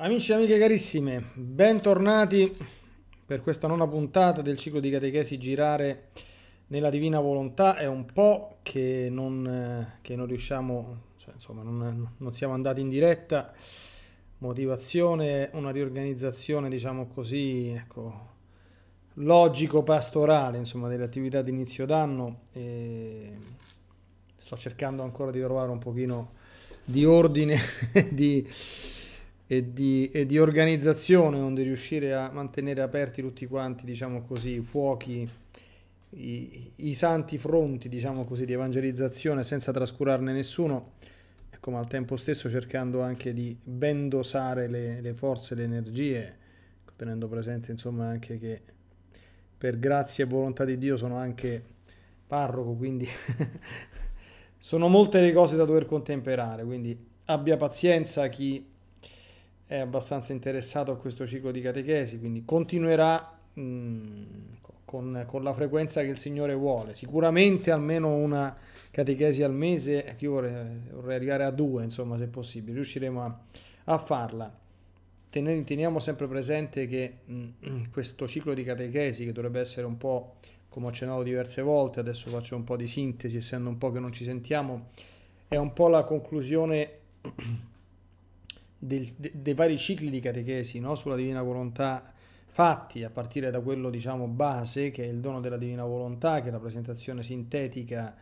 Amici e amiche carissime, bentornati per questa nona puntata del ciclo di catechesi Girare nella Divina Volontà. È un po' che non, eh, che non riusciamo, cioè, insomma, non, non, siamo andati in diretta. Motivazione, una riorganizzazione, diciamo così, ecco, logico-pastorale, insomma, delle attività di inizio d'anno. E sto cercando ancora di trovare un pochino di ordine, di e di, e di organizzazione, onde riuscire a mantenere aperti tutti quanti, diciamo così, i fuochi, i, i santi fronti, diciamo così, di evangelizzazione senza trascurarne nessuno, ecco, ma al tempo stesso cercando anche di ben dosare le, le forze, le energie, ecco, tenendo presente insomma anche che per grazia e volontà di Dio sono anche parroco, quindi sono molte le cose da dover contemperare, quindi abbia pazienza chi è abbastanza interessato a questo ciclo di catechesi, quindi continuerà mh, mm, con, con, la frequenza che il Signore vuole. Sicuramente almeno una catechesi al mese, eh, io vorrei, vorrei arrivare a due, insomma, se possibile, riusciremo a, a farla. Teniamo sempre presente che mh, mm, questo ciclo di catechesi, che dovrebbe essere un po', come ho accennato diverse volte, adesso faccio un po' di sintesi, essendo un po' che non ci sentiamo, è un po' la conclusione del, de, dei vari cicli di catechesi no? sulla Divina Volontà fatti, a partire da quello diciamo base, che è il dono della Divina Volontà, che è la presentazione sintetica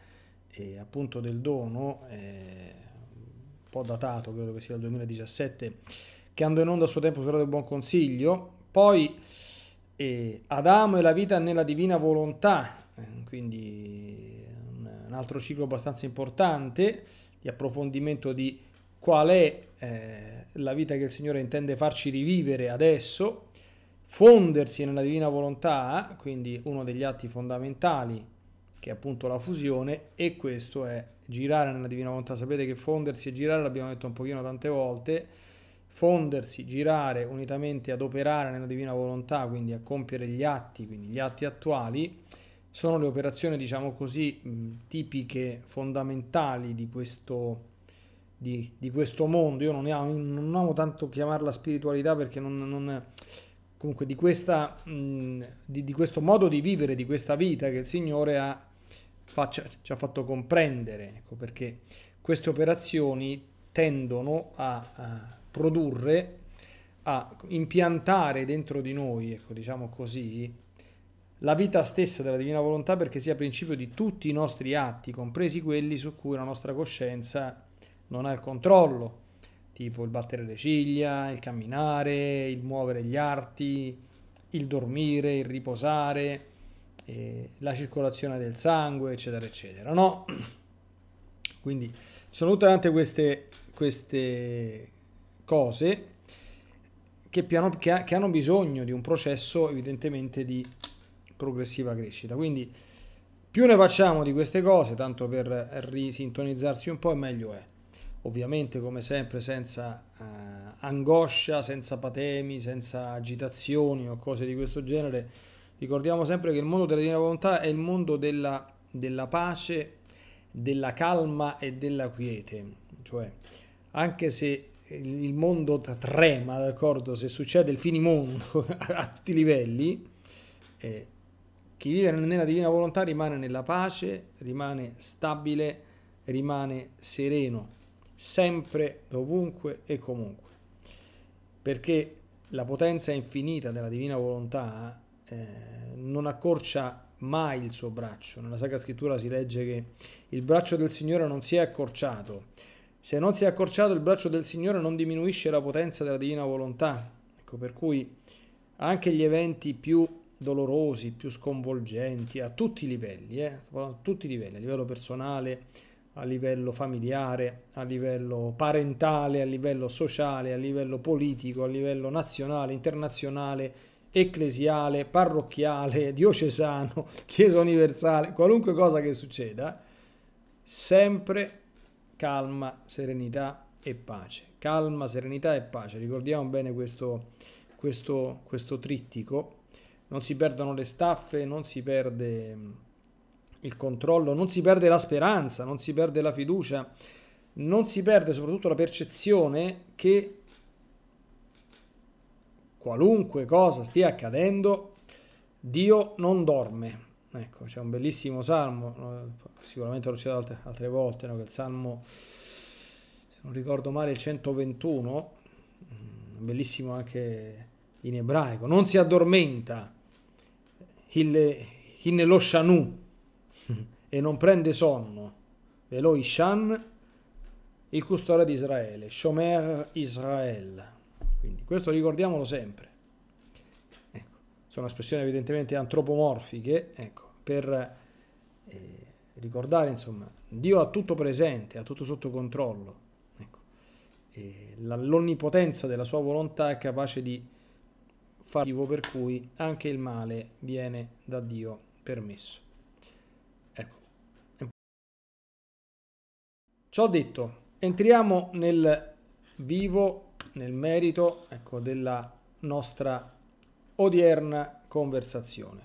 eh, appunto del dono, eh, un po' datato, credo che sia il 2017, che andò in onda a suo tempo su Radio Buon Consiglio, poi eh, Adamo e la vita nella Divina Volontà, eh, quindi un altro ciclo abbastanza importante di approfondimento di qual è eh, la vita che il Signore intende farci rivivere adesso, fondersi nella divina volontà, quindi uno degli atti fondamentali che è appunto la fusione e questo è girare nella divina volontà. Sapete che fondersi e girare l'abbiamo detto un pochino tante volte, fondersi, girare unitamente ad operare nella divina volontà, quindi a compiere gli atti, quindi gli atti attuali, sono le operazioni, diciamo così, tipiche, fondamentali di questo di, di questo mondo, io non amo, non amo, tanto chiamarla spiritualità perché non, non comunque di, questa, mh, mm, di, di, questo modo di vivere, di questa vita che il Signore ha, faccia, ci ha fatto comprendere, ecco, perché queste operazioni tendono a, a produrre, a impiantare dentro di noi, ecco, diciamo così, la vita stessa della divina volontà perché sia principio di tutti i nostri atti, compresi quelli su cui la nostra coscienza non ha il controllo, tipo il battere le ciglia, il camminare, il muovere gli arti, il dormire, il riposare, eh, la circolazione del sangue, eccetera, eccetera. No? Quindi sono tutte tante queste, queste cose che, piano, che, ha, che hanno bisogno di un processo evidentemente di progressiva crescita. Quindi più ne facciamo di queste cose, tanto per risintonizzarsi un po', meglio è ovviamente come sempre senza eh, angoscia, senza patemi, senza agitazioni o cose di questo genere. Ricordiamo sempre che il mondo della divina volontà è il mondo della, della pace, della calma e della quiete, cioè anche se il mondo trema, d'accordo, se succede il finimondo a tutti i livelli, eh, chi vive nella divina volontà rimane nella pace, rimane stabile, rimane sereno sempre, dovunque e comunque. Perché la potenza infinita della divina volontà eh, non accorcia mai il suo braccio. Nella Sacra Scrittura si legge che il braccio del Signore non si è accorciato. Se non si è accorciato il braccio del Signore non diminuisce la potenza della divina volontà. Ecco, per cui anche gli eventi più dolorosi, più sconvolgenti, a tutti i livelli, eh, a tutti i livelli, a livello personale, a livello familiare, a livello parentale, a livello sociale, a livello politico, a livello nazionale, internazionale, ecclesiale, parrocchiale, diocesano, chiesa universale, qualunque cosa che succeda, sempre calma, serenità e pace. Calma, serenità e pace. Ricordiamo bene questo, questo, questo trittico. Non si perdono le staffe, non si perde il controllo, non si perde la speranza, non si perde la fiducia, non si perde soprattutto la percezione che qualunque cosa stia accadendo, Dio non dorme. Ecco, c'è un bellissimo salmo, eh, sicuramente l'ho citato altre, altre volte, no? che il salmo, se non ricordo male, il 121, mm, bellissimo anche in ebraico, non si addormenta, in lo shanu, e non prende sonno. Eloi Shan, il custode di Israele, Shomer Israel. Quindi questo ricordiamolo sempre. Ecco, sono espressioni evidentemente antropomorfiche, ecco, per eh, ricordare, insomma, Dio ha tutto presente, ha tutto sotto controllo. Ecco. l'onnipotenza della sua volontà è capace di far per cui anche il male viene da Dio permesso. Ciò detto, entriamo nel vivo, nel merito ecco, della nostra odierna conversazione.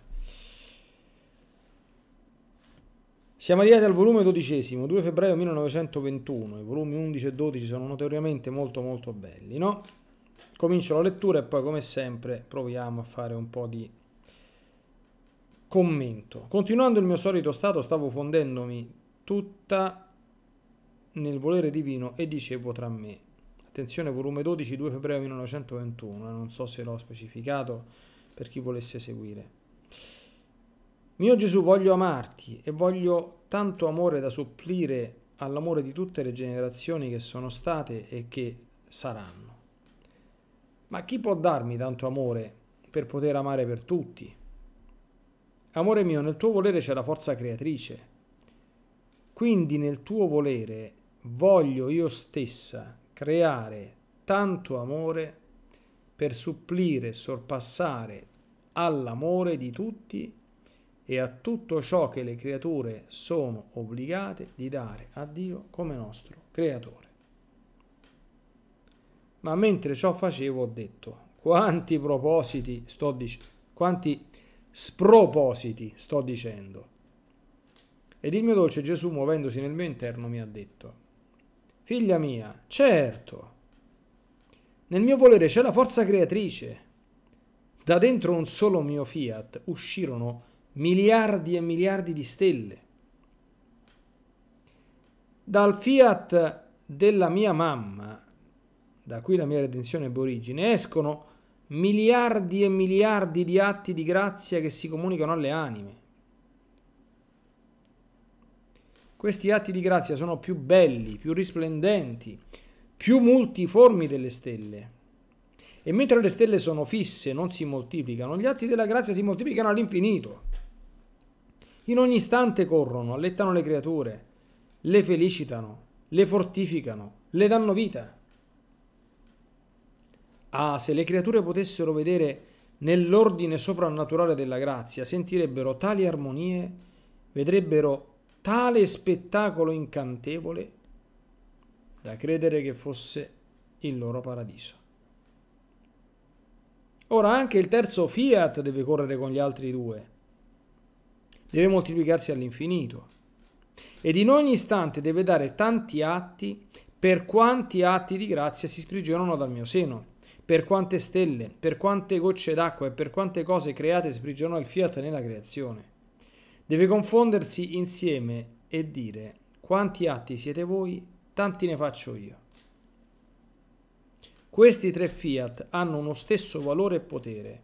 Siamo arrivati al volume dodicesimo, 2 febbraio 1921, i volumi 11 e 12 sono notoriamente molto molto belli, no? Comincio la lettura e poi come sempre proviamo a fare un po' di commento. Continuando il mio solito stato stavo fondendomi tutta nel volere divino e dicevo tra me. Attenzione, volume 12, 2 febbraio 1921, non so se l'ho specificato per chi volesse seguire. Mio Gesù, voglio amarti e voglio tanto amore da supplire all'amore di tutte le generazioni che sono state e che saranno. Ma chi può darmi tanto amore per poter amare per tutti? Amore mio, nel tuo volere c'è la forza creatrice. Quindi nel tuo volere voglio io stessa creare tanto amore per supplire, sorpassare all'amore di tutti e a tutto ciò che le creature sono obbligate di dare a Dio come nostro creatore. Ma mentre ciò facevo ho detto, quanti propositi sto dicendo, quanti spropositi sto dicendo. Ed il mio dolce Gesù, muovendosi nel mio interno, mi ha detto, Figlia mia, certo. Nel mio volere c'è la forza creatrice. Da dentro un solo mio fiat uscirono miliardi e miliardi di stelle. Dal fiat della mia mamma, da cui la mia redenzione ebbe origine, escono miliardi e miliardi di atti di grazia che si comunicano alle anime. Questi atti di grazia sono più belli, più risplendenti, più multiformi delle stelle. E mentre le stelle sono fisse, non si moltiplicano, gli atti della grazia si moltiplicano all'infinito. In ogni istante corrono, allettano le creature, le felicitano, le fortificano, le danno vita. Ah, se le creature potessero vedere nell'ordine soprannaturale della grazia, sentirebbero tali armonie, vedrebbero tale spettacolo incantevole da credere che fosse il loro paradiso. Ora anche il terzo Fiat deve correre con gli altri due, deve moltiplicarsi all'infinito ed in ogni istante deve dare tanti atti per quanti atti di grazia si sprigionano dal mio seno, per quante stelle, per quante gocce d'acqua e per quante cose create sprigionò il Fiat nella creazione. Deve confondersi insieme e dire quanti atti siete voi, tanti ne faccio io. Questi tre fiat hanno uno stesso valore e potere.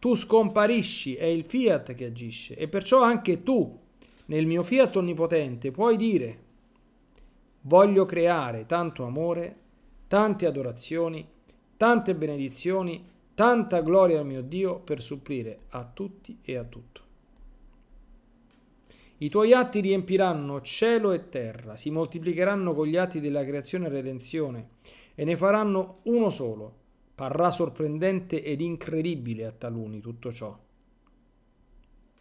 Tu scomparisci, è il fiat che agisce e perciò anche tu, nel mio fiat onnipotente, puoi dire voglio creare tanto amore, tante adorazioni, tante benedizioni, tanta gloria al mio Dio per supplire a tutti e a tutto. I tuoi atti riempiranno cielo e terra, si moltiplicheranno con gli atti della creazione e redenzione e ne faranno uno solo. Parrà sorprendente ed incredibile a taluni tutto ciò.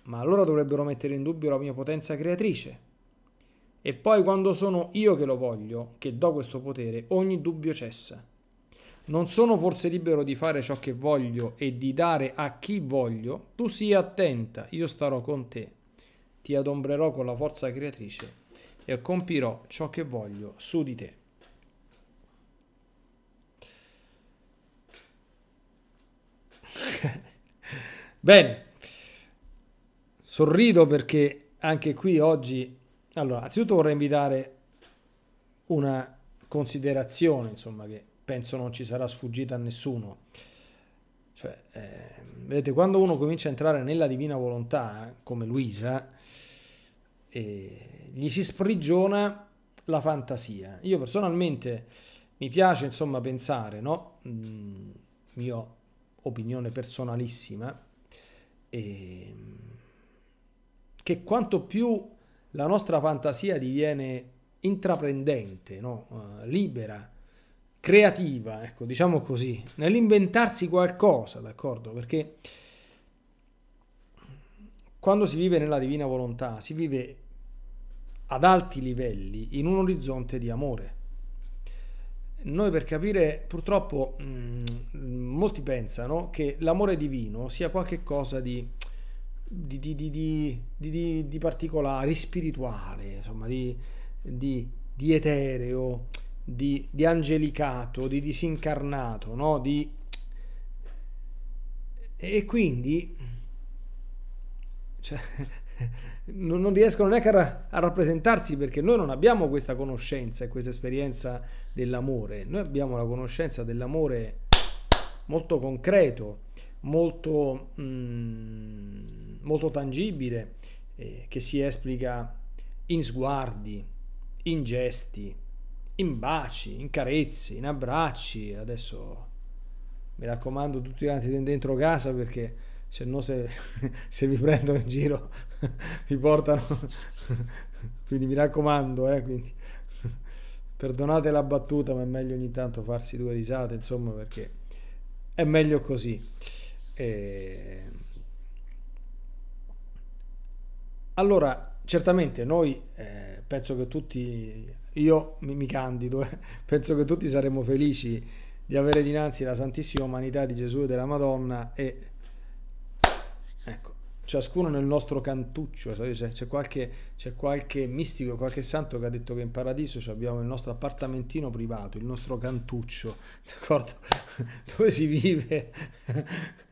Ma allora dovrebbero mettere in dubbio la mia potenza creatrice. E poi quando sono io che lo voglio, che do questo potere, ogni dubbio cessa. Non sono forse libero di fare ciò che voglio e di dare a chi voglio? Tu sii attenta, io starò con te ti adombrerò con la forza creatrice e compirò ciò che voglio su di te. Bene, sorrido perché anche qui oggi, allora, anzitutto vorrei invitare una considerazione, insomma, che penso non ci sarà sfuggita a nessuno. Cioè, eh, vedete, quando uno comincia a entrare nella divina volontà, come Luisa, eh, gli si sprigiona la fantasia. Io personalmente mi piace insomma pensare, no? Mm, mia opinione personalissima, eh, che quanto più la nostra fantasia diviene intraprendente, no? Eh, libera, creativa, ecco, diciamo così, nell'inventarsi qualcosa, d'accordo? Perché quando si vive nella divina volontà, si vive ad alti livelli in un orizzonte di amore. Noi per capire, purtroppo mh, mm, molti pensano che l'amore divino sia qualcosa di, di, di, di, di particolare, di spirituale, insomma, di, etereo, di, angelicato, di disincarnato, no? e quindi cioè, non, non, riescono neanche a, ra- a, rappresentarsi perché noi non abbiamo questa conoscenza e questa esperienza dell'amore, noi abbiamo la conoscenza dell'amore molto concreto, molto, mm, molto tangibile, eh, che si esplica in sguardi, in gesti, in baci, in carezze, in abbracci. Adesso mi raccomando tutti quanti dentro casa perché se no se, se vi prendono in giro vi portano quindi mi raccomando eh, quindi. perdonate la battuta ma è meglio ogni tanto farsi due risate insomma perché è meglio così e... allora certamente noi eh, penso che tutti io mi, mi candido eh, penso che tutti saremmo felici di avere dinanzi la Santissima Umanità di Gesù e della Madonna e Ecco ciascuno nel nostro cantuccio, c'è qualche, c'è, qualche, mistico, qualche santo che ha detto che in paradiso abbiamo il nostro appartamentino privato, il nostro cantuccio, d'accordo? dove si vive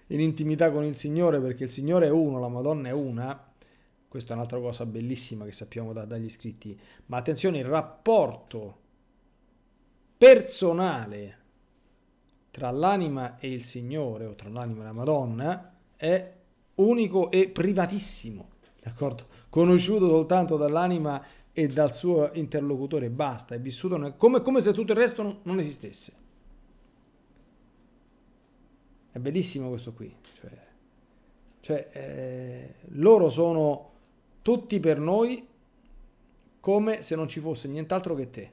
in intimità con il Signore, perché il Signore è uno, la Madonna è una, questa è un'altra cosa bellissima che sappiamo da, dagli scritti, ma attenzione, il rapporto personale tra l'anima e il Signore, o tra l'anima e la Madonna, è unico e privatissimo, d'accordo? conosciuto soltanto dall'anima e dal suo interlocutore, basta, è vissuto nel... come, come, se tutto il resto non, non, esistesse. È bellissimo questo qui, cioè, cioè eh, loro sono tutti per noi come se non ci fosse nient'altro che te.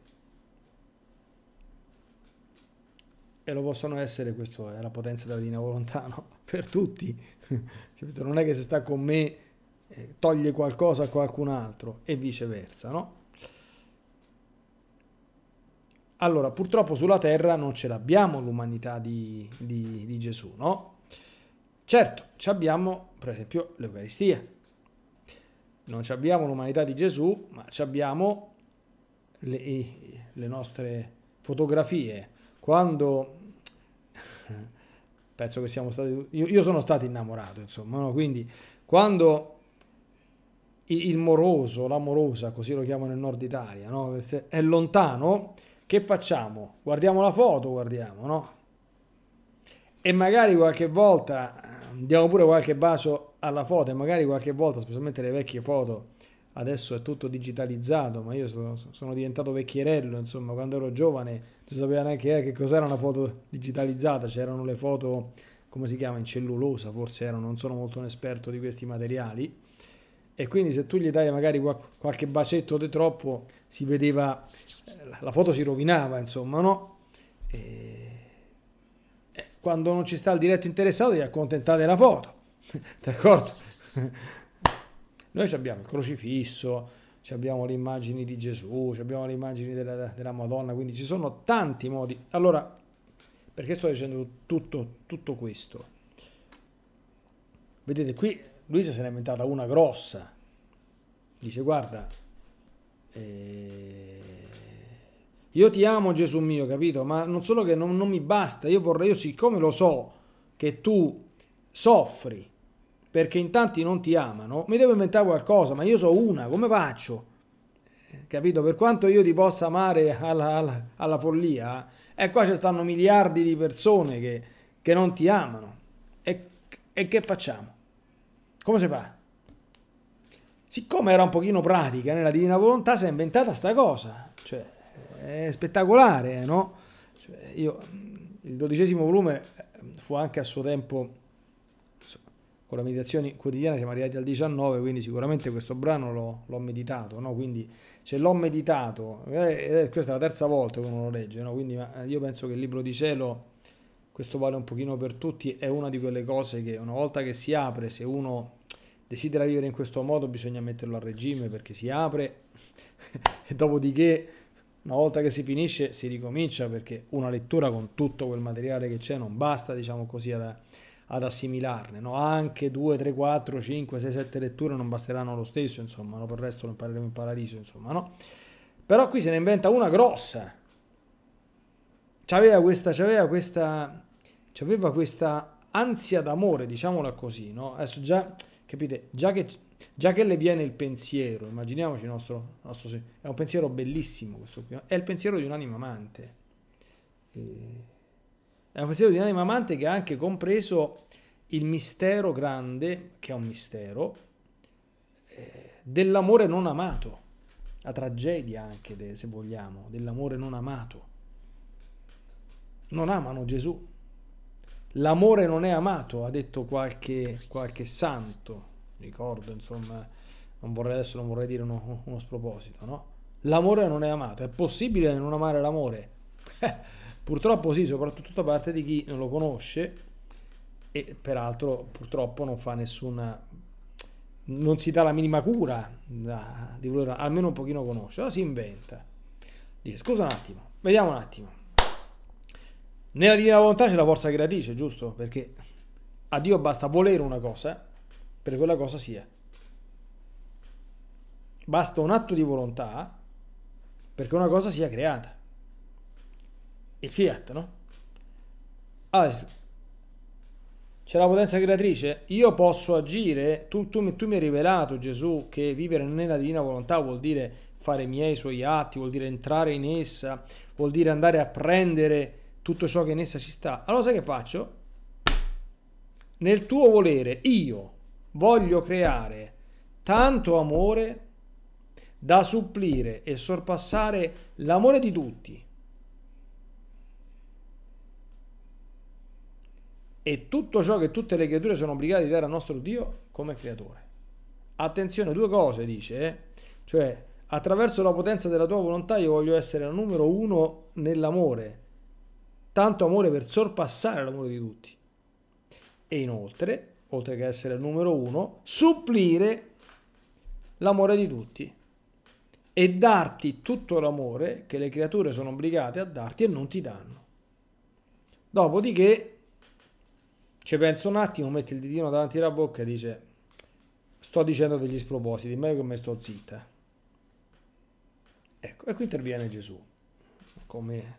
E lo possono essere, questo è la potenza della divina volontà, no? per tutti, capito? Non è che se sta con me eh, toglie qualcosa a qualcun altro e viceversa, no? Allora, purtroppo sulla terra non ce l'abbiamo l'umanità di, di, di Gesù, no? Certo, abbiamo per esempio l'Eucaristia. Non ci abbiamo l'umanità di Gesù, ma ci abbiamo le, le nostre fotografie. Quando penso che siamo stati, io, io sono stato innamorato, insomma, no? quindi quando il, il moroso, l'amorosa, così lo chiamano nel nord Italia, no? è lontano, che facciamo? Guardiamo la foto, guardiamo, no? E magari qualche volta diamo pure qualche bacio alla foto e magari qualche volta, specialmente le vecchie foto, adesso è tutto digitalizzato, ma io sono, sono diventato vecchierello, insomma, quando ero giovane non si sapeva neanche eh, che cos'era una foto digitalizzata, c'erano le foto, come si chiama, in cellulosa, forse erano, non sono molto un esperto di questi materiali, e quindi se tu gli dai magari qualche bacetto di troppo, si vedeva, eh, la foto si rovinava, insomma, no? E... Eh, quando non ci sta il diretto interessato, ti accontentate la foto, d'accordo? Noi abbiamo il crocifisso, abbiamo le immagini di Gesù, abbiamo le immagini della, della, Madonna, quindi ci sono tanti modi. Allora, perché sto dicendo tutto, tutto questo? Vedete, qui Luisa se n'è inventata una grossa. Dice, guarda, eh, io ti amo Gesù mio, capito? Ma non solo che non, non mi basta, io vorrei, io siccome lo so che tu soffri, perché in tanti non ti amano, mi devo inventare qualcosa, ma io so una, come faccio? Eh, capito? Per quanto io ti possa amare alla, alla, alla follia, eh, e qua ci stanno miliardi di persone che, che non ti amano. E, e che facciamo? Come si fa? Siccome era un pochino pratica nella divina volontà, si è inventata sta cosa. Cioè, è spettacolare, eh, no? Cioè, io, il dodicesimo volume fu anche a suo tempo con la meditazione quotidiana siamo arrivati al 19, quindi sicuramente questo brano l'ho, l'ho meditato, no? quindi se l'ho meditato, eh, eh, questa è la terza volta che uno lo legge, no? quindi eh, io penso che il libro di cielo, questo vale un pochino per tutti, è una di quelle cose che una volta che si apre, se uno desidera vivere in questo modo bisogna metterlo a regime perché si apre e dopodiché una volta che si finisce si ricomincia perché una lettura con tutto quel materiale che c'è non basta, diciamo così, ad ad assimilarne, no? anche 2, 3, 4, 5, 6, 7 letture non basteranno lo stesso, insomma, no? per il resto lo impareremo in paradiso, insomma, no? Però qui se ne inventa una grossa. C'aveva questa, c'aveva questa, c'aveva questa ansia d'amore, diciamola così, no? Adesso già, capite, già che, già che le viene il pensiero, immaginiamoci il nostro, il nostro, è un pensiero bellissimo questo qui, è il pensiero di un'anima amante. E è un pensiero di anima amante che ha anche compreso il mistero grande, che è un mistero, eh, dell'amore non amato, la tragedia anche, de, se vogliamo, dell'amore non amato. Non amano Gesù. L'amore non è amato, ha detto qualche, qualche santo, ricordo, insomma, non vorrei, adesso non vorrei dire uno, uno sproposito, no? L'amore non è amato, è possibile non amare l'amore? Eh. Purtroppo sì, soprattutto da parte di chi non lo conosce e peraltro purtroppo non fa nessuna non si dà la minima cura da, di voler almeno un pochino conoscere, allora si inventa. Dice, scusa un attimo, vediamo un attimo. Nella divina volontà c'è la forza creatrice, giusto? Perché a Dio basta volere una cosa per quella cosa sia. Basta un atto di volontà perché una cosa sia creata il Fiat, no? Ah, c'è la potenza creatrice? Io posso agire, tu, tu, tu mi hai rivelato Gesù che vivere nella divina volontà vuol dire fare miei i suoi atti, vuol dire entrare in essa, vuol dire andare a prendere tutto ciò che in essa ci sta. Allora sai che faccio? Nel tuo volere io voglio creare tanto amore da supplire e sorpassare l'amore di tutti e tutto ciò che tutte le creature sono obbligate a dare al nostro Dio come creatore. Attenzione, due cose dice, eh? cioè attraverso la potenza della tua volontà io voglio essere la numero uno nell'amore, tanto amore per sorpassare l'amore di tutti. E inoltre, oltre che essere il numero uno, supplire l'amore di tutti e darti tutto l'amore che le creature sono obbligate a darti e non ti danno. Dopodiché ci penso un attimo, mette il ditino davanti alla bocca e dice sto dicendo degli spropositi, meglio che me sto zitta. Ecco, e qui interviene Gesù, come,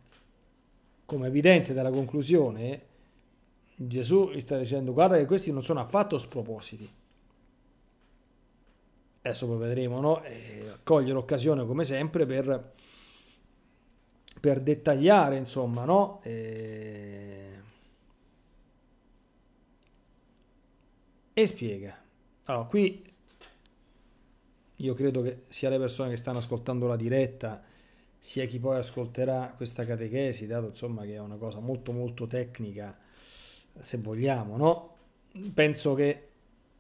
come evidente dalla conclusione, Gesù gli sta dicendo guarda che questi non sono affatto spropositi. Adesso poi vedremo, no? E cogliere l'occasione come sempre per, per dettagliare, insomma, no? E e spiega. Allora, qui io credo che sia le persone che stanno ascoltando la diretta, sia chi poi ascolterà questa catechesi, dato insomma che è una cosa molto molto tecnica, se vogliamo, no? Penso che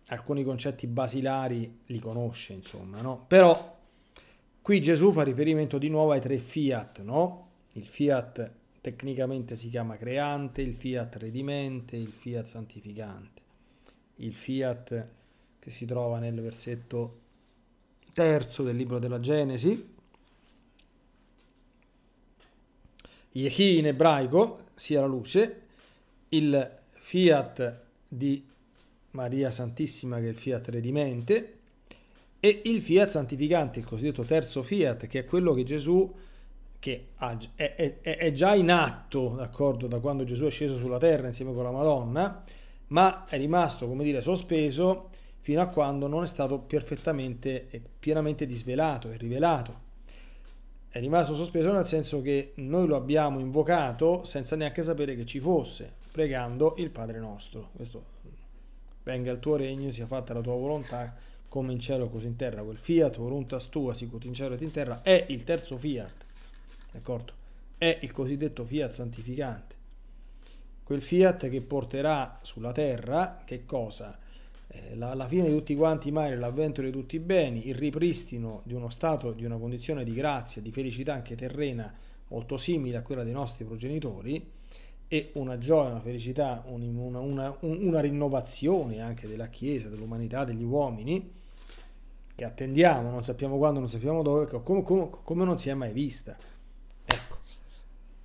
alcuni concetti basilari li conosce, insomma, no? Però qui Gesù fa riferimento di nuovo ai tre fiat, no? Il fiat tecnicamente si chiama creante, il fiat redimente, il fiat santificante il fiat che si trova nel versetto terzo del libro della Genesi. Yehi in ebraico, sia la luce, il fiat di Maria Santissima che è il fiat redimente e il fiat santificante, il cosiddetto terzo fiat, che è quello che Gesù che è, già in atto, d'accordo, da quando Gesù è sceso sulla terra insieme con la Madonna, ma è rimasto, come dire, sospeso fino a quando non è stato perfettamente e pienamente disvelato e rivelato. È rimasto sospeso nel senso che noi lo abbiamo invocato senza neanche sapere che ci fosse, pregando il Padre nostro. Questo, venga il tuo regno, sia fatta la tua volontà, come in cielo così in terra. Quel fiat, voluntas tua, sicut in cielo e in terra, è il terzo fiat, d'accordo? È il cosiddetto fiat santificante quel fiat che porterà sulla terra che cosa? Eh, la, la, fine di tutti quanti i mali, l'avvento di tutti i beni, il ripristino di uno stato, di una condizione di grazia, di felicità anche terrena molto simile a quella dei nostri progenitori e una gioia, una felicità, un, una, una, una rinnovazione anche della Chiesa, dell'umanità, degli uomini che attendiamo, non sappiamo quando, non sappiamo dove, ecco, come, come, come non si è mai vista. Ecco.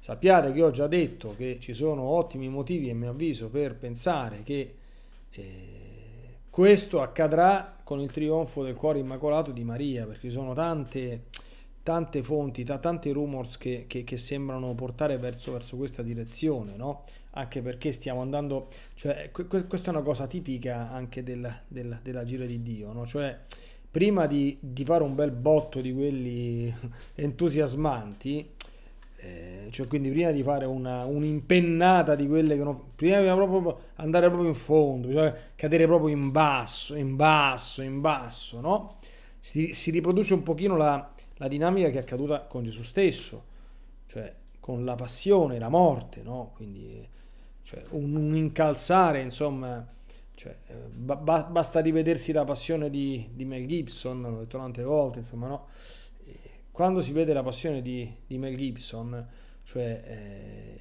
Sappiate che ho già detto che ci sono ottimi motivi, a mio avviso, per pensare che eh, questo accadrà con il trionfo del cuore immacolato di Maria, perché ci sono tante, tante fonti, t- tanti rumors che, che, che, sembrano portare verso, verso questa direzione, no? anche perché stiamo andando, cioè, que- questa è una cosa tipica anche del, del, della gira di Dio, no? cioè, prima di, di fare un bel botto di quelli entusiasmanti, eh, cioè quindi prima di fare una, un'impennata di quelle che non, prima di andare proprio in fondo, bisogna cadere proprio in basso, in basso, in basso, no? Si, si riproduce un pochino la, la, dinamica che è accaduta con Gesù stesso, cioè con la passione, la morte, no? Quindi cioè, un, un, incalzare, insomma, cioè, eh, ba, basta rivedersi la passione di, di Mel Gibson, l'ho detto tante volte, insomma, no? quando si vede la passione di, di Mel Gibson, cioè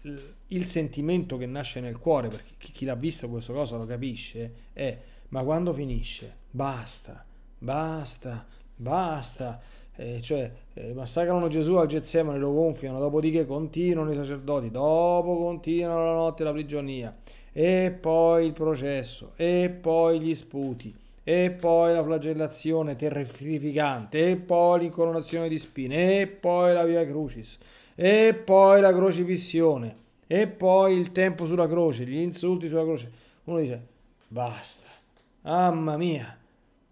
eh, il sentimento che nasce nel cuore, perché chi, l'ha visto questa cosa lo capisce, è ma quando finisce? Basta, basta, basta. Eh, cioè, eh, massacrano Gesù al Getsemane, lo gonfiano, dopodiché continuano i sacerdoti, dopo continuano la notte la prigionia, e poi il processo, e poi gli sputi e poi la flagellazione terrificante, e poi l'incoronazione di spine, e poi la via crucis, e poi la crocifissione, e poi il tempo sulla croce, gli insulti sulla croce. Uno dice, basta, mamma mia.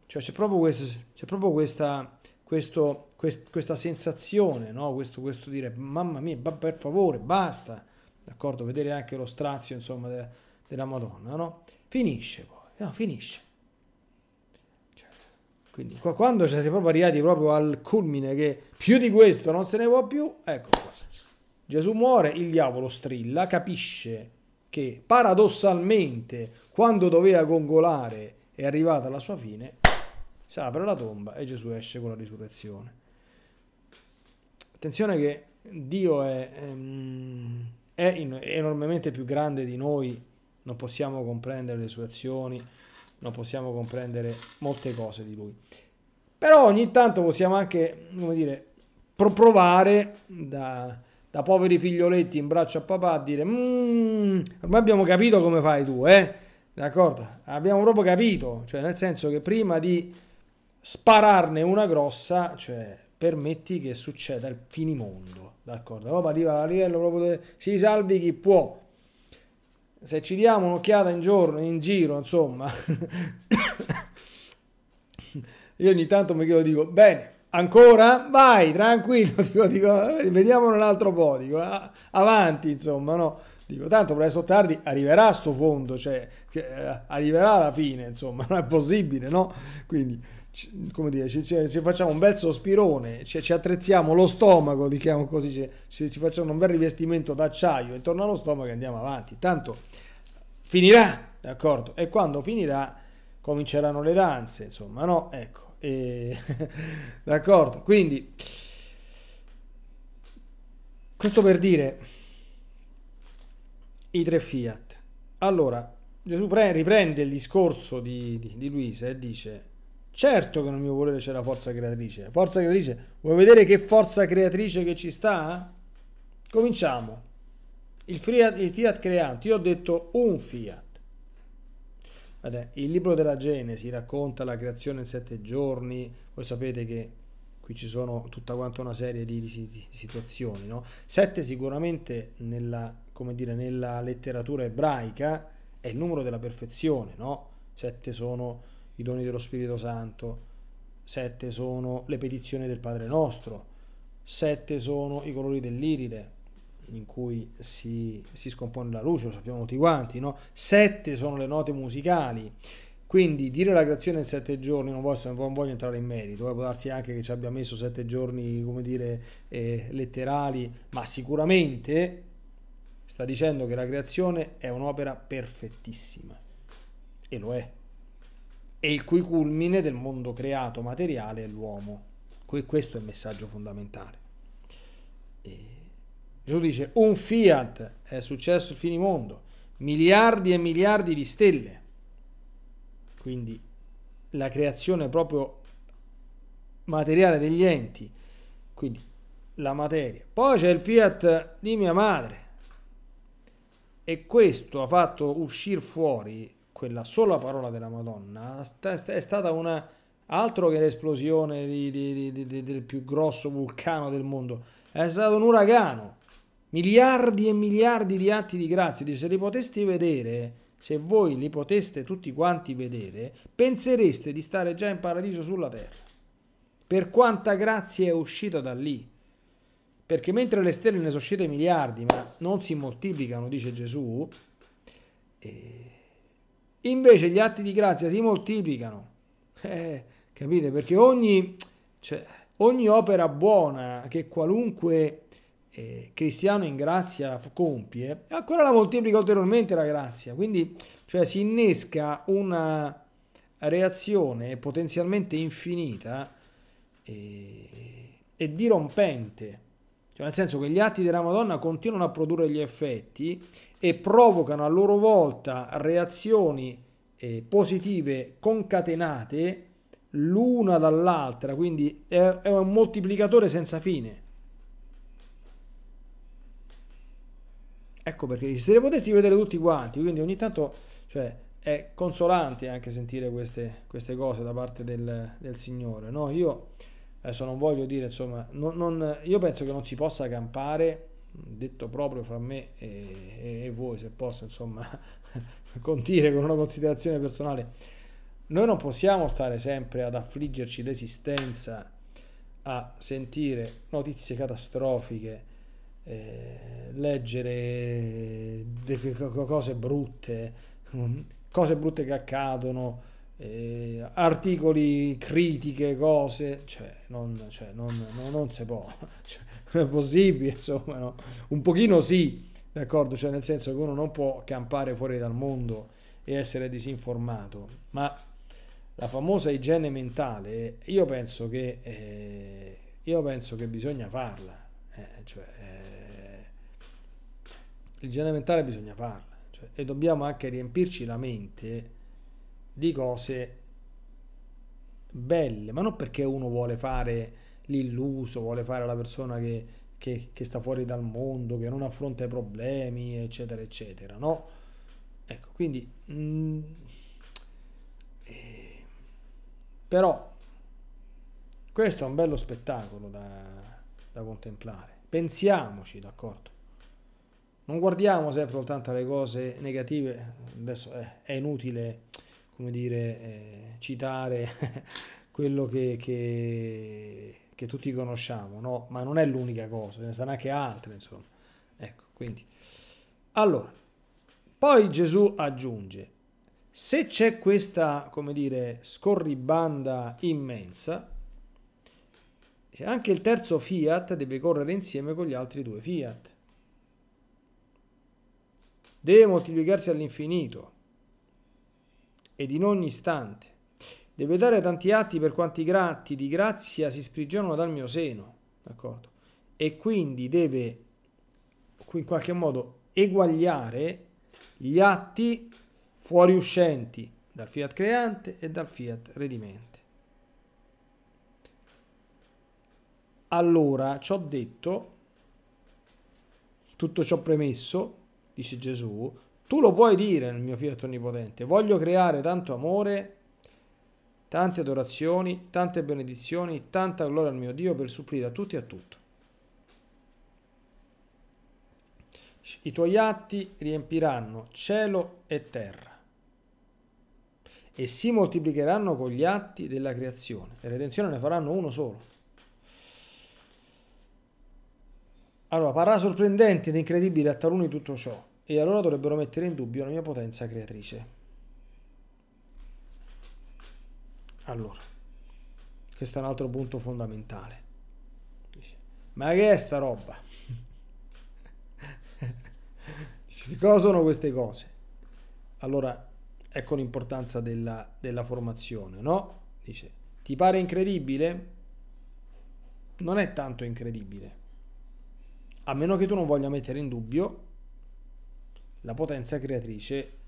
Cioè c'è proprio, questo, c'è proprio questa, questo, quest, questa sensazione, no? questo, questo dire, mamma mia, per favore, basta. D'accordo? Vedere anche lo strazio, insomma, della, della Madonna, no? Finisce poi, no, finisce. Quindi quando cioè, si è proprio arrivati proprio al culmine che più di questo non se ne può più, ecco qua. Gesù muore, il diavolo strilla, capisce che paradossalmente quando doveva gongolare è arrivata la sua fine, si apre la tomba e Gesù esce con la risurrezione. Attenzione che Dio è, ehm, è enormemente più grande di noi, non possiamo comprendere le sue azioni, non possiamo comprendere molte cose di lui. Però ogni tanto possiamo anche, come dire, provare da, da poveri figlioletti in braccio a papà a dire mmm, ormai abbiamo capito come fai tu, eh? D'accordo? Abbiamo proprio capito, cioè nel senso che prima di spararne una grossa, cioè permetti che succeda il finimondo, d'accordo? Roba arriva a livello proprio de... si salvi chi può, se ci diamo un'occhiata in, giorno, in giro, insomma, io ogni tanto mi chiedo, dico, bene, ancora? Vai, tranquillo, dico, dico, eh, vediamo un altro po', dico, avanti, insomma, no? Dico, tanto presto o tardi arriverà sto fondo, cioè, che, eh, arriverà la fine, insomma, non è possibile, no? Quindi, come dire, ci, ci, ci, facciamo un bel sospirone, ci, ci attrezziamo lo stomaco, diciamo così, ci, facciamo un bel rivestimento d'acciaio intorno allo stomaco e andiamo avanti. Tanto finirà, d'accordo? E quando finirà cominceranno le danze, insomma, no? Ecco, e... d'accordo? Quindi, questo per dire i tre Fiat. Allora, Gesù riprende il discorso di, di, di Luisa e dice Certo che nel mio volere c'è la forza creatrice. Forza creatrice, vuoi vedere che forza creatrice che ci sta? Cominciamo. Il fiat, il fiat creante, io ho detto un fiat. Guardate, il libro della Genesi racconta la creazione in sette giorni. Voi sapete che qui ci sono tutta quanta una serie di, di, di situazioni, no? Sette sicuramente nella, dire, nella letteratura ebraica è il numero della perfezione, no? Sette sono i doni dello Spirito Santo, sette sono le petizioni del Padre nostro, sette sono i colori dell'iride in cui si, si scompone la luce, lo sappiamo tutti quanti, no? sette sono le note musicali. Quindi dire la creazione in sette giorni, non voglio, non voglio entrare in merito, eh, può darsi anche che ci abbia messo sette giorni, come dire, eh, letterali, ma sicuramente sta dicendo che la creazione è un'opera perfettissima. E lo è e il cui culmine del mondo creato materiale è l'uomo. Questo è il messaggio fondamentale. E Gesù dice, un fiat è successo il finimondo, miliardi e miliardi di stelle. Quindi la creazione proprio materiale degli enti, quindi la materia. Poi c'è il fiat di mia madre e questo ha fatto uscire fuori quella sola parola della Madonna è stata una altro che l'esplosione di, di, di, del più grosso vulcano del mondo, è stato un uragano. Miliardi e miliardi di atti di grazia. se li poteste vedere, se voi li poteste tutti quanti vedere, pensereste di stare già in paradiso sulla terra. Per quanta grazia è uscita da lì. Perché mentre le stelle ne sono uscite miliardi, ma non si moltiplicano, dice Gesù, eh, Invece gli atti di grazia si moltiplicano, eh, capite? Perché ogni, cioè, ogni, opera buona che qualunque eh, cristiano in grazia compie, ancora la moltiplica ulteriormente la grazia. Quindi cioè, si innesca una reazione potenzialmente infinita e, eh, e dirompente. Cioè, nel senso che gli atti della Madonna continuano a produrre gli effetti e provocano a loro volta reazioni eh, positive concatenate l'una dall'altra, quindi è, è un moltiplicatore senza fine. Ecco perché se le potessi vedere tutti quanti, quindi ogni tanto cioè, è consolante anche sentire queste, queste cose da parte del, del Signore. No? Io adesso non voglio dire, insomma, non, non, io penso che non si possa campare detto proprio fra me e, e voi, se posso, insomma, condire con una considerazione personale, noi non possiamo stare sempre ad affliggerci l'esistenza a sentire notizie catastrofiche, eh, leggere cose brutte, cose brutte che accadono, eh, articoli, critiche, cose, cioè non, cioè, non, non, non si può. Cioè, non è possibile, insomma, no? un pochino sì, d'accordo, cioè nel senso che uno non può campare fuori dal mondo e essere disinformato, ma la famosa igiene mentale, io penso che, eh, io penso che bisogna farla, eh, cioè, eh, l'igiene mentale bisogna farla, cioè, e dobbiamo anche riempirci la mente di cose belle, ma non perché uno vuole fare l'illuso, vuole fare la persona che, che, che, sta fuori dal mondo, che non affronta i problemi, eccetera, eccetera, no? Ecco, quindi... Mh, mm, eh, però questo è un bello spettacolo da, da contemplare. Pensiamoci, d'accordo? Non guardiamo sempre soltanto alle cose negative, adesso eh, è inutile, come dire, eh, citare quello che, che che tutti conosciamo, no? ma non è l'unica cosa, ce ne saranno anche altre, insomma. Ecco, quindi. Allora, poi Gesù aggiunge, se c'è questa, come dire, scorribanda immensa, anche il terzo fiat deve correre insieme con gli altri due fiat. Deve moltiplicarsi all'infinito ed in ogni istante deve dare tanti atti per quanti gratti di grazia si sprigionano dal mio seno, d'accordo? E quindi deve in qualche modo eguagliare gli atti fuoriuscenti dal fiat creante e dal fiat redimente. Allora, ciò detto, tutto ciò premesso, dice Gesù, tu lo puoi dire nel mio fiat onnipotente, voglio creare tanto amore tante adorazioni, tante benedizioni, tanta gloria al mio Dio per supplire a tutti e a tutto. I tuoi atti riempiranno cielo e terra e si moltiplicheranno con gli atti della creazione. La redenzione ne faranno uno solo. Allora, parrà sorprendente ed incredibile a taluni tutto ciò, e allora dovrebbero mettere in dubbio la mia potenza creatrice. Allora, questo è un altro punto fondamentale. Dice, ma che è sta roba? Dice, cosa sono queste cose? Allora, ecco l'importanza della, della formazione, no? Dice, ti pare incredibile? Non è tanto incredibile. A meno che tu non voglia mettere in dubbio la potenza creatrice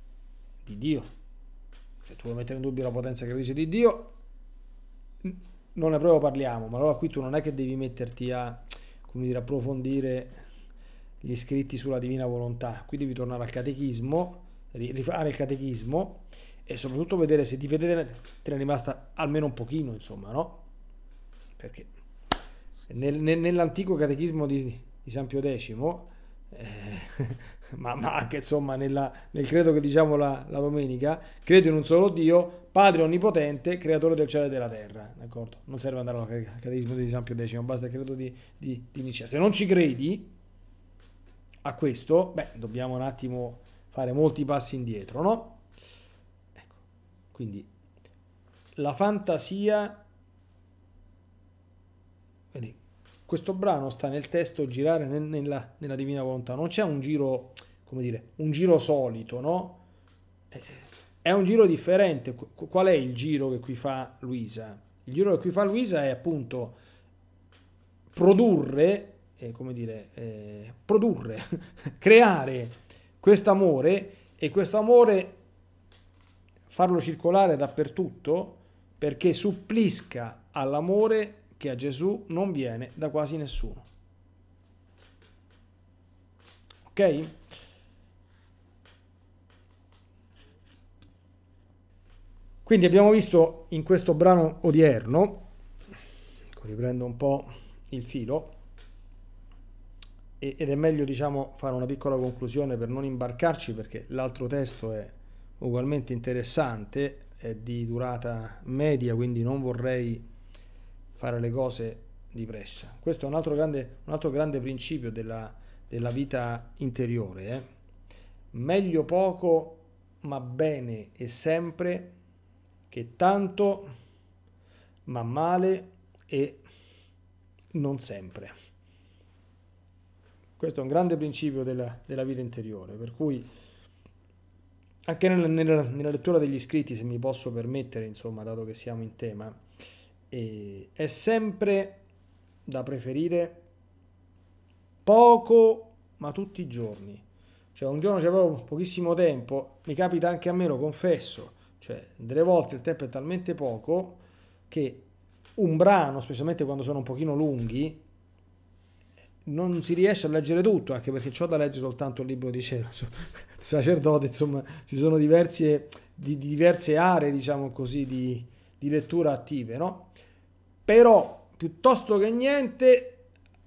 di Dio. Cioè, tu vuoi mettere in dubbio la potenza che dice di Dio, non ne proprio parliamo, ma allora qui tu non è che devi metterti a, come dire, approfondire gli scritti sulla divina volontà, qui devi tornare al catechismo, rifare il catechismo e soprattutto vedere se ti vedete te ne è rimasta almeno un pochino, insomma, no? Perché nel, nel, nell'antico catechismo di, di San Pio X eh, ma, ma anche insomma nella, nel credo che diciamo la, la, domenica, credo in un solo Dio, Padre Onnipotente, Creatore del cielo e della terra, d'accordo? Non serve andare al catechismo di San Pio X, basta il credo di, di, di Nicea. Se non ci credi a questo, beh, dobbiamo un attimo fare molti passi indietro, no? Ecco, quindi la fantasia... Vedi, questo brano sta nel testo girare nella, nella divina volontà, non c'è un giro come dire, un giro solito, no? Eh, è un giro differente. Qual è il giro che qui fa Luisa? Il giro che qui fa Luisa è appunto produrre, eh, come dire, eh, produrre, creare questo amore e questo amore farlo circolare dappertutto perché supplisca all'amore che a Gesù non viene da quasi nessuno. Ok? Quindi abbiamo visto in questo brano odierno, ecco, riprendo un po' il filo, ed è meglio diciamo fare una piccola conclusione per non imbarcarci perché l'altro testo è ugualmente interessante, è di durata media, quindi non vorrei fare le cose di pressa. Questo è un altro grande, un altro grande principio della, della, vita interiore. Eh? Meglio poco ma bene e sempre che tanto ma male e non sempre. Questo è un grande principio della, della vita interiore, per cui anche nella, nella, nella, lettura degli scritti, se mi posso permettere, insomma, dato che siamo in tema, eh, è sempre da preferire poco, ma tutti i giorni. Cioè un giorno c'è proprio pochissimo tempo, mi capita anche a me, lo confesso, cioè, delle volte il tempo è talmente poco che un brano, specialmente quando sono un pochino lunghi, non si riesce a leggere tutto, anche perché ho da leggere soltanto il libro di Cielo, sacerdote, insomma, ci sono diverse, di, di diverse aree, diciamo così, di, di lettura attive, no? Però, piuttosto che niente,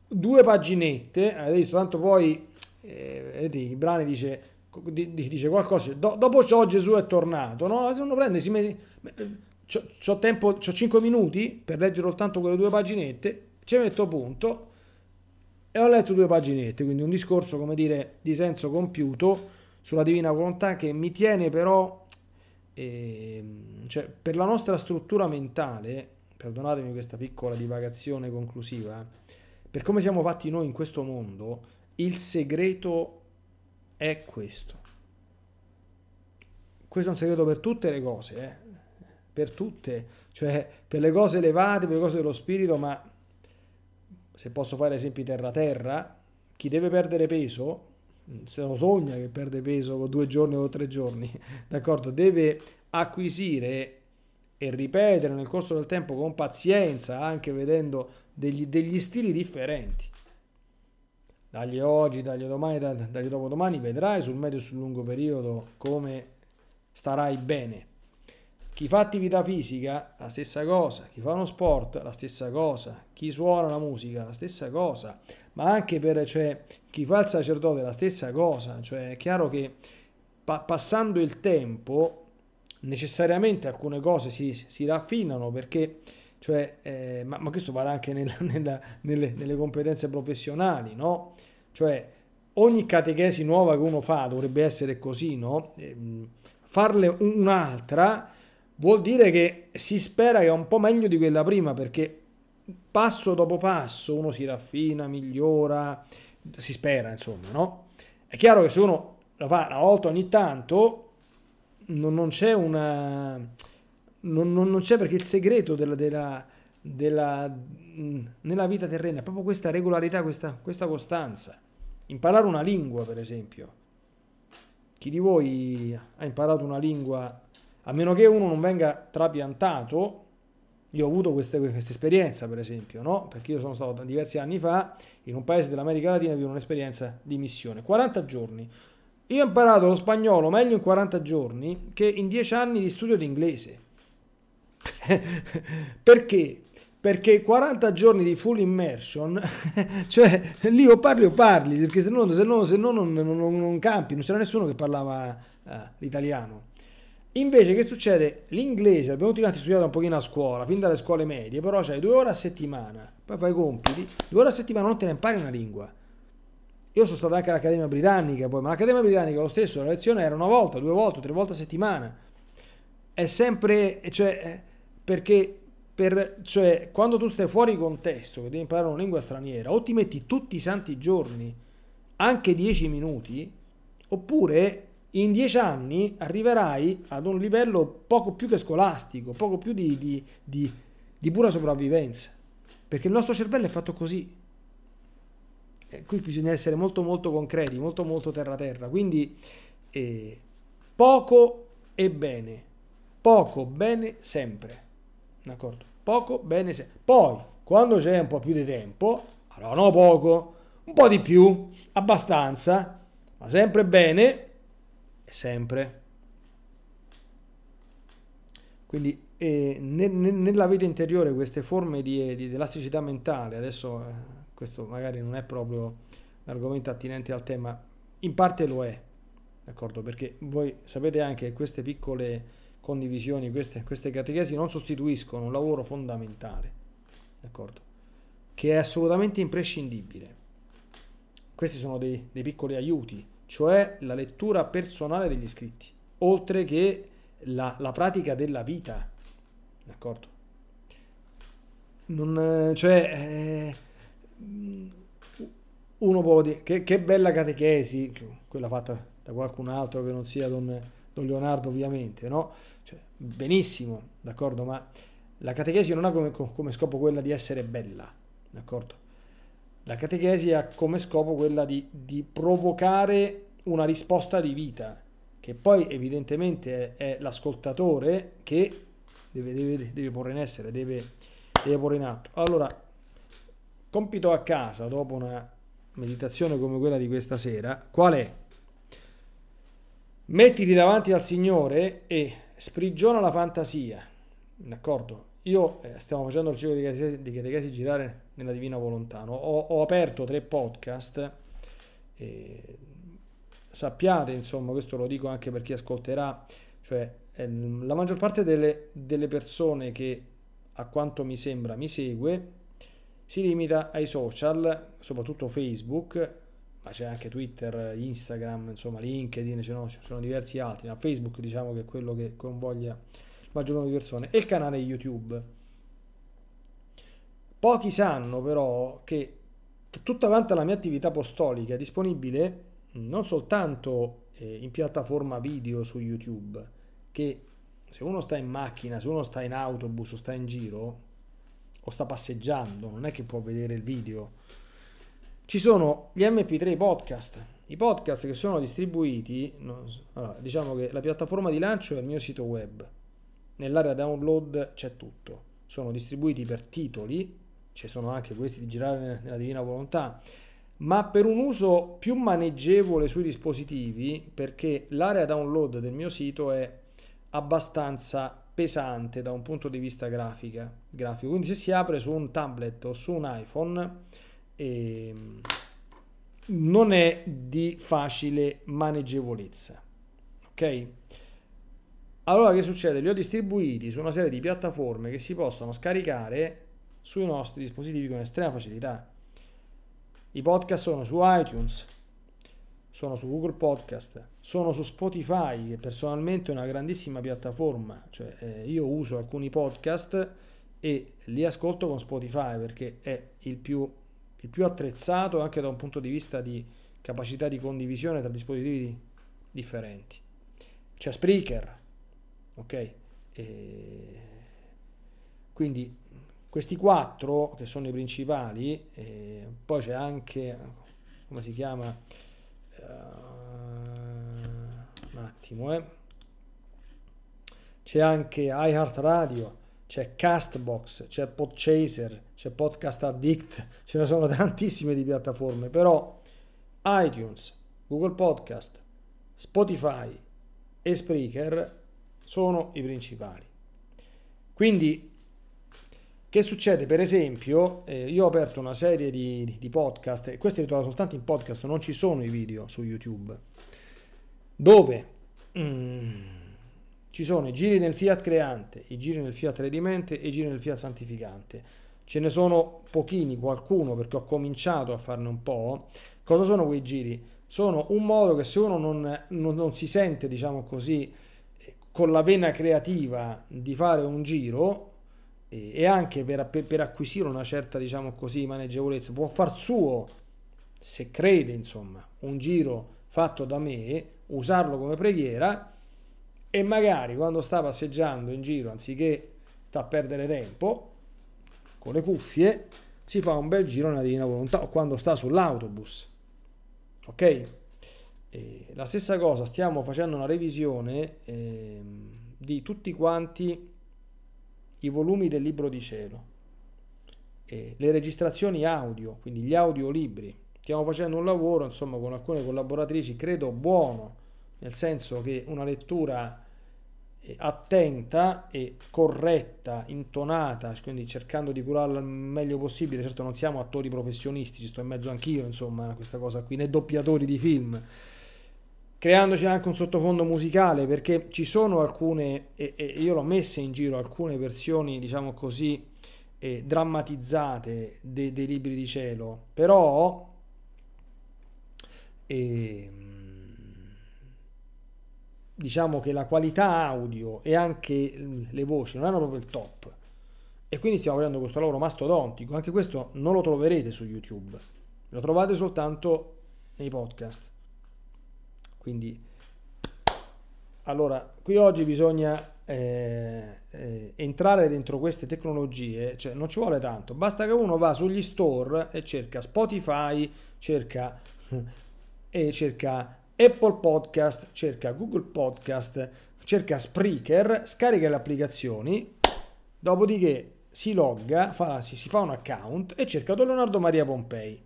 due paginette, avete visto, tanto poi, eh, vedete, i brani dice dice qualcosa, do, dopo ciò Gesù è tornato, no? Se uno prende, si mette, c'ho, c'ho tempo, ho 5 minuti per leggere soltanto quelle due paginette, ci metto punto e ho letto due paginette, quindi un discorso, come dire, di senso compiuto sulla divina volontà che mi tiene però, eh, cioè, per la nostra struttura mentale, perdonatemi questa piccola divagazione conclusiva, eh, per come siamo fatti noi in questo mondo, il segreto è questo. Questo è un segreto per tutte le cose, eh? per tutte, cioè per le cose elevate, per le cose dello spirito, ma se posso fare esempi terra-terra, chi deve perdere peso, se lo sogna che perde peso con due giorni o tre giorni, d'accordo, deve acquisire e ripetere nel corso del tempo con pazienza, anche vedendo degli, degli stili differenti dagli oggi, dagli domani, dagli dopodomani, vedrai sul medio e sul lungo periodo come starai bene. Chi fa attività fisica, la stessa cosa, chi fa uno sport, la stessa cosa, chi suona la musica, la stessa cosa, ma anche per cioè, chi fa il sacerdote, la stessa cosa, cioè è chiaro che pa passando il tempo necessariamente alcune cose si, si raffinano perché cioè, eh, ma, ma, questo vale anche nella, nella, nelle, nelle, competenze professionali, no? Cioè, ogni catechesi nuova che uno fa dovrebbe essere così, no? Ehm, farle un'altra vuol dire che si spera che è un po' meglio di quella prima perché passo dopo passo uno si raffina, migliora, si spera, insomma, no? È chiaro che se uno lo fa una volta ogni tanto non, non c'è una non, non, non c'è perché il segreto della, della, della, mm, nella vita terrena è proprio questa regolarità, questa, questa costanza. Imparare una lingua, per esempio. Chi di voi ha imparato una lingua, a meno che uno non venga trapiantato, io ho avuto questa esperienza, per esempio, no? Perché io sono stato diversi anni fa in un paese dell'America Latina e avevo un'esperienza di missione. 40 giorni. Io ho imparato lo spagnolo meglio in 40 giorni che in 10 anni di studio d'inglese. inglese. Perché? Perché 40 giorni di full immersion, cioè lì o parli o parli, perché se no, se no, se no non, non, non campi, non c'era nessuno che parlava eh, l'italiano. Invece che succede? L'inglese abbiamo tutti studiato un pochino a scuola, fin dalle scuole medie, però c'hai due ore a settimana, poi fai i compiti, due ore a settimana non te ne impari una lingua. Io sono stato anche all'Accademia Britannica poi, ma l'Accademia Britannica lo stesso, la lezione era una volta, due volte, tre volte a settimana. È sempre, cioè, eh, perché per, cioè, quando tu stai fuori contesto, che devi imparare una lingua straniera, o ti metti tutti i santi giorni, anche 10 minuti, oppure in 10 anni arriverai ad un livello poco più che scolastico, poco più di, di, di, di pura sopravvivenza. Perché il nostro cervello è fatto così. E qui bisogna essere molto molto concreti, molto molto terra terra. Quindi eh, poco e bene, poco, bene sempre d'accordo? Poco, bene, se... Poi, quando c'è un po' più di tempo, allora no poco, un po' di più, abbastanza, ma sempre bene sempre. Quindi eh, ne, ne, nella vita interiore queste forme di, di, eh, di elasticità mentale, adesso eh, questo magari non è proprio l'argomento attinente al tema, in parte lo è, d'accordo? Perché voi sapete anche che queste piccole condivisioni, queste, queste catechesi non sostituiscono un lavoro fondamentale, d'accordo? Che è assolutamente imprescindibile. Questi sono dei, dei piccoli aiuti, cioè la lettura personale degli scritti, oltre che la, la pratica della vita, d'accordo? Non, eh, cioè, eh, uno può dire che, che bella catechesi, quella fatta da qualcun altro che non sia Don con Leonardo ovviamente, no? Cioè, benissimo, d'accordo, ma la catechesi non ha come, come scopo quella di essere bella, d'accordo? La catechesi ha come scopo quella di, di provocare una risposta di vita, che poi evidentemente è, l'ascoltatore che deve, deve, deve, porre in essere, deve, deve porre in atto. Allora, compito a casa dopo una meditazione come quella di questa sera, qual è? mettiti davanti al Signore e sprigiona la fantasia. D'accordo? Io eh, stiamo facendo il ciclo di catechesi, di catechesi girare nella divina volontà. No? Ho, ho, aperto tre podcast. Eh, sappiate, insomma, questo lo dico anche per chi ascolterà, cioè eh, la maggior parte delle, delle persone che a quanto mi sembra mi segue si limita ai social, soprattutto Facebook, ma c'è anche Twitter, Instagram, insomma LinkedIn, ce ne sono diversi altri, ma Facebook diciamo che è quello che convoglia il maggior numero di persone, e il canale YouTube. Pochi sanno però che tutta quanta la mia attività apostolica è disponibile non soltanto eh, in piattaforma video su YouTube, che se uno sta in macchina, se uno sta in autobus o sta in giro o sta passeggiando, non è che può vedere il video ci sono gli MP3 podcast. I podcast che sono distribuiti, allora, diciamo che la piattaforma di lancio è il mio sito web. Nell'area download c'è tutto. Sono distribuiti per titoli, ci sono anche questi di girare nella divina volontà, ma per un uso più maneggevole sui dispositivi, perché l'area download del mio sito è abbastanza pesante da un punto di vista grafica, grafico. Quindi se si apre su un tablet o su un iPhone eh, non è di facile maneggevolezza. Ok? Allora che succede? Li ho distribuiti su una serie di piattaforme che si possono scaricare sui nostri dispositivi con estrema facilità. I podcast sono su iTunes, sono su Google Podcast, sono su Spotify, che personalmente è una grandissima piattaforma. Cioè, eh, io uso alcuni podcast e li ascolto con Spotify perché è il più il più attrezzato anche da un punto di vista di capacità di condivisione tra dispositivi differenti. C'è Spreaker, ok? E quindi questi quattro che sono i principali, poi c'è anche, come si chiama? Uh, un attimo, eh. C'è anche iHeartRadio. Radio c'è Castbox, c'è Podchaser, c'è Podcast Addict, ce ne sono tantissime di piattaforme, però iTunes, Google Podcast, Spotify e Spreaker sono i principali. Quindi che succede? Per esempio, eh, io ho aperto una serie di, di podcast, e questo ritorna soltanto in podcast, non ci sono i video su YouTube, dove... Mm, ci sono i giri nel fiat creante, i giri nel fiat redimente e i giri nel fiat santificante. Ce ne sono pochini, qualcuno, perché ho cominciato a farne un po'. Cosa sono quei giri? Sono un modo che se uno non, non, non si sente, diciamo così, con la vena creativa di fare un giro e anche per, per, per acquisire una certa, diciamo così, maneggevolezza, può far suo, se crede, insomma, un giro fatto da me, usarlo come preghiera e magari quando sta passeggiando in giro, anziché sta a perdere tempo, con le cuffie, si fa un bel giro nella divina volontà, o quando sta sull'autobus. Ok? E la stessa cosa, stiamo facendo una revisione eh, di tutti quanti i volumi del libro di cielo, e le registrazioni audio, quindi gli audiolibri. Stiamo facendo un lavoro, insomma, con alcune collaboratrici, credo buono, nel senso che una lettura eh, attenta e corretta, intonata, quindi cercando di curarla il meglio possibile. Certo non siamo attori professionisti, ci sto in mezzo anch'io, insomma, a questa cosa qui, né doppiatori di film. Creandoci anche un sottofondo musicale, perché ci sono alcune, e, e io l'ho messa in giro, alcune versioni, diciamo così, eh, drammatizzate de, dei libri di cielo, però... Eh, diciamo che la qualità audio e anche mm, le voci non hanno proprio il top e quindi stiamo vedendo questo lavoro mastodontico anche questo non lo troverete su youtube lo trovate soltanto nei podcast quindi allora qui oggi bisogna eh, eh, entrare dentro queste tecnologie cioè non ci vuole tanto basta che uno va sugli store e cerca spotify cerca e cerca Apple Podcast, cerca Google Podcast, cerca Spreaker, scarica le applicazioni, dopodiché si logga, fa, si, si fa un account e cerca Don Leonardo Maria Pompei.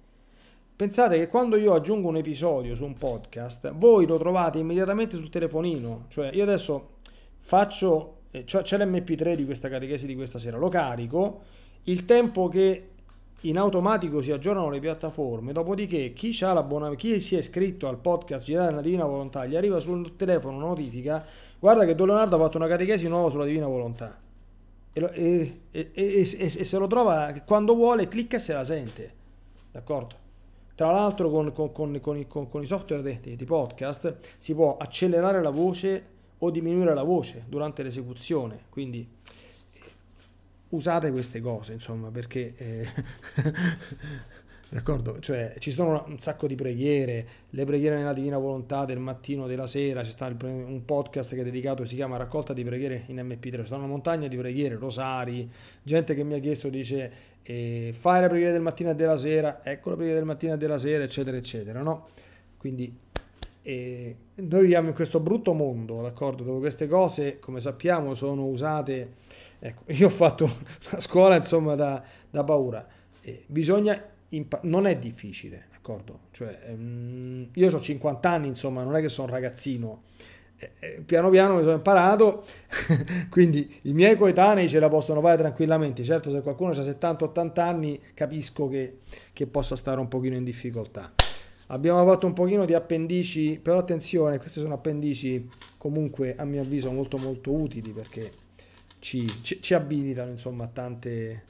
Pensate che quando io aggiungo un episodio su un podcast, voi lo trovate immediatamente sul telefonino. Cioè, io adesso faccio, cioè, c'è l'MP3 di questa catechesi di questa sera, lo carico, il tempo che in automatico si aggiornano le piattaforme, dopodiché chi, chi si è iscritto al podcast Girare la Divina Volontà, gli arriva sul telefono una notifica, guarda che Don Leonardo ha fatto una catechesi nuova sulla Divina Volontà. E, e, e, e se lo trova quando vuole, clicca e se la sente. D'accordo? Tra l'altro con, con, con, con i software di podcast si può accelerare la voce o diminuire la voce durante l'esecuzione, quindi usate queste cose, insomma, perché... Eh, D'accordo? Cioè, ci sono un sacco di preghiere, le preghiere nella Divina Volontà del mattino, della sera, c'è stato un podcast che è dedicato, si chiama Raccolta di preghiere in MP3, c'è una montagna di preghiere, rosari, gente che mi ha chiesto, dice, eh, fai la preghiera del mattino e della sera, ecco la preghiera del mattino e della sera, eccetera, eccetera, no? Quindi e noi viviamo in questo brutto mondo, d'accordo, dove queste cose, come sappiamo, sono usate. Ecco, io ho fatto la scuola, insomma, da, da paura. E bisogna impa- non è difficile, d'accordo? Cioè, ehm, io ho 50 anni, insomma, non è che sono un ragazzino piano piano mi sono imparato, quindi i miei coetanei ce la possono fare tranquillamente. Certo, se qualcuno ha 70-80 anni capisco che, che possa stare un pochino in difficoltà. Abbiamo fatto un pochino di appendici, però attenzione, queste sono appendici comunque a mio avviso molto molto utili perché ci, ci, ci abilitano insomma a, tante,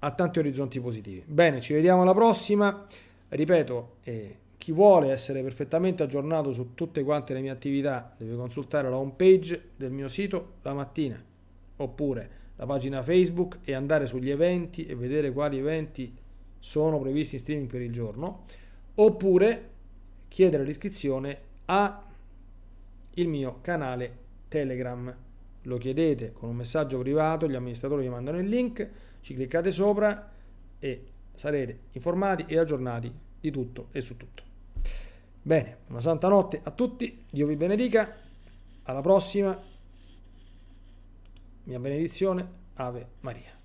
a, tanti orizzonti positivi. Bene, ci vediamo alla prossima. Ripeto, eh, chi vuole essere perfettamente aggiornato su tutte quante le mie attività deve consultare la home page del mio sito la mattina oppure la pagina Facebook e andare sugli eventi e vedere quali eventi sono previsti in streaming per il giorno oppure chiedere l'iscrizione a il mio canale Telegram. Lo chiedete con un messaggio privato, gli amministratori vi mandano il link, ci cliccate sopra e sarete informati e aggiornati di tutto e su tutto. Bene, una santa notte a tutti, Dio vi benedica, alla prossima, mia benedizione, Ave Maria.